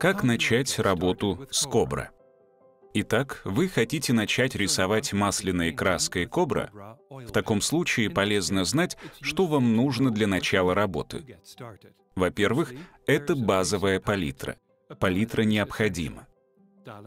Как начать работу с кобра? Итак, вы хотите начать рисовать масляной краской кобра? В таком случае полезно знать, что вам нужно для начала работы. Во-первых, это базовая палитра. Палитра необходима.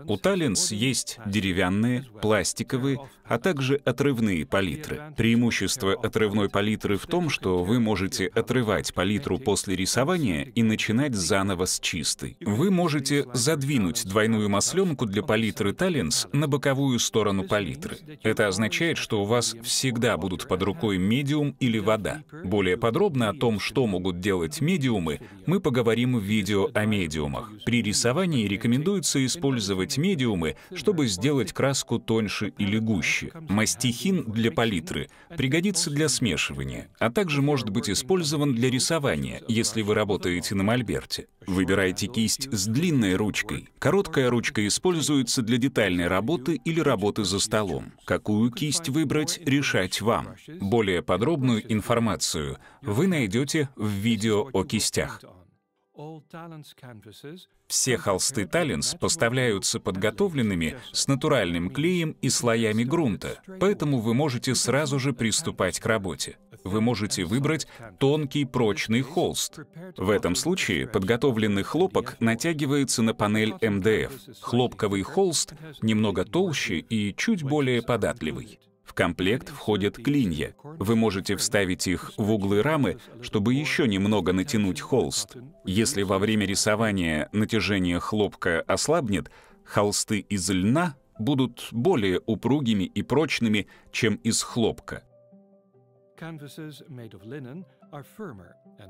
У Таллинс есть деревянные, пластиковые, а также отрывные палитры. Преимущество отрывной палитры в том, что вы можете отрывать палитру после рисования и начинать заново с чистой. Вы можете задвинуть двойную масленку для палитры Таллинс на боковую сторону палитры. Это означает, что у вас всегда будут под рукой медиум или вода. Более подробно о том, что могут делать медиумы, мы поговорим в видео о медиумах. При рисовании рекомендуется использовать использовать медиумы, чтобы сделать краску тоньше или гуще. Мастихин для палитры пригодится для смешивания, а также может быть использован для рисования, если вы работаете на мольберте. Выбирайте кисть с длинной ручкой. Короткая ручка используется для детальной работы или работы за столом. Какую кисть выбрать, решать вам. Более подробную информацию вы найдете в видео о кистях. Все холсты Таллинс поставляются подготовленными с натуральным клеем и слоями грунта, поэтому вы можете сразу же приступать к работе. Вы можете выбрать тонкий прочный холст. В этом случае подготовленный хлопок натягивается на панель МДФ. Хлопковый холст немного толще и чуть более податливый. В комплект входят клинья. Вы можете вставить их в углы рамы, чтобы еще немного натянуть холст. Если во время рисования натяжение хлопка ослабнет, холсты из льна будут более упругими и прочными, чем из хлопка.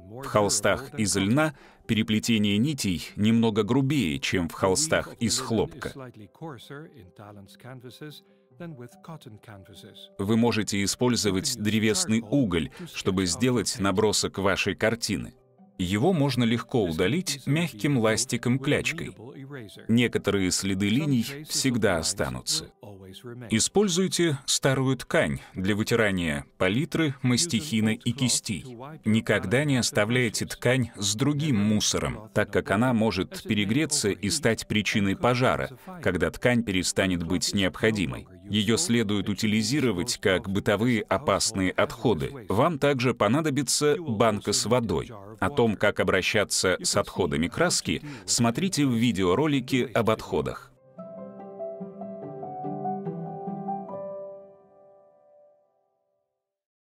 В холстах из льна переплетение нитей немного грубее, чем в холстах из хлопка. Вы можете использовать древесный уголь, чтобы сделать набросок вашей картины. Его можно легко удалить мягким ластиком-клячкой. Некоторые следы линий всегда останутся. Используйте старую ткань для вытирания палитры, мастихина и кистей. Никогда не оставляйте ткань с другим мусором, так как она может перегреться и стать причиной пожара, когда ткань перестанет быть необходимой. Ее следует утилизировать как бытовые опасные отходы. Вам также понадобится банка с водой. О том, как обращаться с отходами краски, смотрите в видеоролике об отходах.